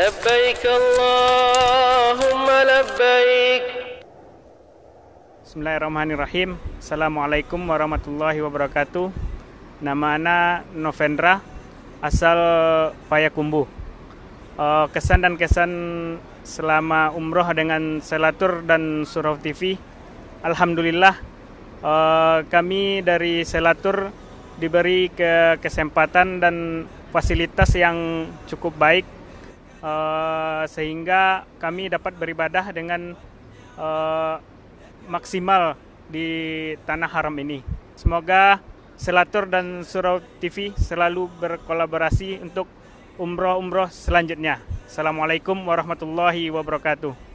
لبيك اللهم لبيك Bismillahirrahmanirrahim Assalamualaikum warahmatullahi wabarakatuh Nama Ana Novendra Asal Payakumbu eh, Kesan dan kesan selama umroh dengan Selatur dan Surau TV Alhamdulillah eh, Kami dari Selatur diberi kesempatan dan fasilitas yang cukup baik uh, sehingga kami dapat beribadah dengan uh, maksimal di tanah haram ini. Semoga Selatur dan Surau TV selalu berkolaborasi untuk umroh-umroh selanjutnya. Assalamualaikum warahmatullahi wabarakatuh.